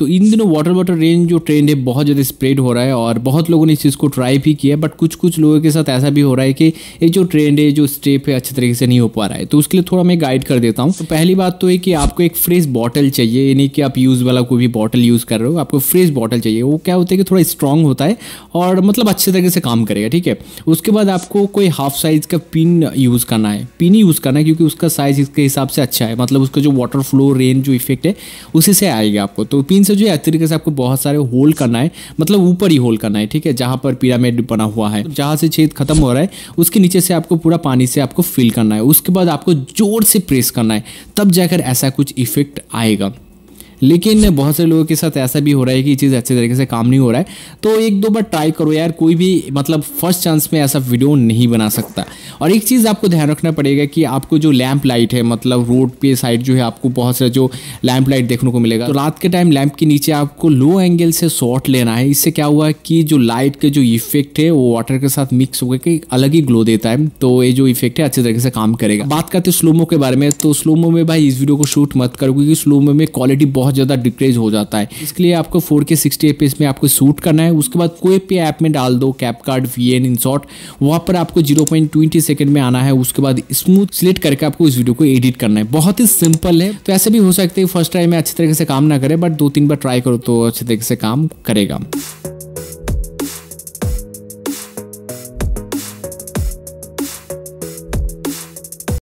तो इन दिनों वाटर बॉटल रेंज जो ट्रेंड है बहुत ज़्यादा स्प्रेड हो रहा है और बहुत लोगों ने इस चीज़ को ट्राई भी किया है बट कुछ कुछ लोगों के साथ ऐसा भी हो रहा है कि ये जो ट्रेंड है जो स्टेप है अच्छे तरीके से नहीं हो पा रहा है तो उसके लिए थोड़ा मैं गाइड कर देता हूँ तो पहली बात तो है कि आपको एक फ्रेश बॉटल चाहिए यानी कि आप यूज़ वाला कोई भी बॉटल यूज़ कर रहे हो आपको फ्रेश बॉटल चाहिए वो क्या होता है कि थोड़ा स्ट्रांग होता है और मतलब अच्छे तरीके से काम करेगा ठीक है उसके बाद आपको कोई हाफ साइज़ का पिन यूज़ करना है पिन ही यूज़ करना है क्योंकि उसका साइज़ इसके हिसाब से अच्छा है मतलब उसका जो वाटर फ्लो रेन जो इफेक्ट है उसी से आएगा आपको तो पिन से जो है तरीके से आपको बहुत सारे होल करना है मतलब ऊपर ही होल करना है ठीक है जहां पर पिरामिड बना हुआ है जहां से छेद खत्म हो रहा है उसके नीचे से आपको पूरा पानी से आपको फिल करना है उसके बाद आपको जोर से प्रेस करना है तब जाकर ऐसा कुछ इफेक्ट आएगा लेकिन बहुत से लोगों के साथ ऐसा भी हो रहा है कि चीज़ अच्छे तरीके से काम नहीं हो रहा है तो एक दो बार ट्राई करो यार कोई भी मतलब फर्स्ट चांस में ऐसा वीडियो नहीं बना सकता और एक चीज़ आपको ध्यान रखना पड़ेगा कि आपको जो लैंप लाइट है मतलब रोड पे साइड जो है आपको बहुत सारा जो लैंप लाइट देखने को मिलेगा तो रात के टाइम लैंप के नीचे आपको लो एंगल से शॉट लेना है इससे क्या हुआ कि जो लाइट के जो इफेक्ट है वो वाटर के साथ मिक्स होकर के अलग ही ग्लो देता है तो ये जो इफेक्ट है अच्छे तरीके से काम करेगा बात करते स्लोमो के बारे में तो स्लोमो में भाई इस वीडियो को शूट मत करो क्योंकि स्लोमो में क्वालिटी बहुत बहुत ज़्यादा डिक्रेज हो जाता है इसके लिए आपको फोर के सिक्सटी में आपको शूट करना है उसके बाद कोई भी ऐप में डाल दो cap card V N in short वहाँ पर आपको जीरो पॉइंट ट्वेंटी सेकेंड में आना है उसके बाद स्मूथ सिलेक्ट करके आपको इस वीडियो को एडिट करना है बहुत ही सिंपल है तो ऐसे भी हो सकते हैं फर्स्ट टाइम में अच्छी तरीके से काम ना करे बट दो तीन बार ट्राई करो तो अच्छे तरीके से काम करेगा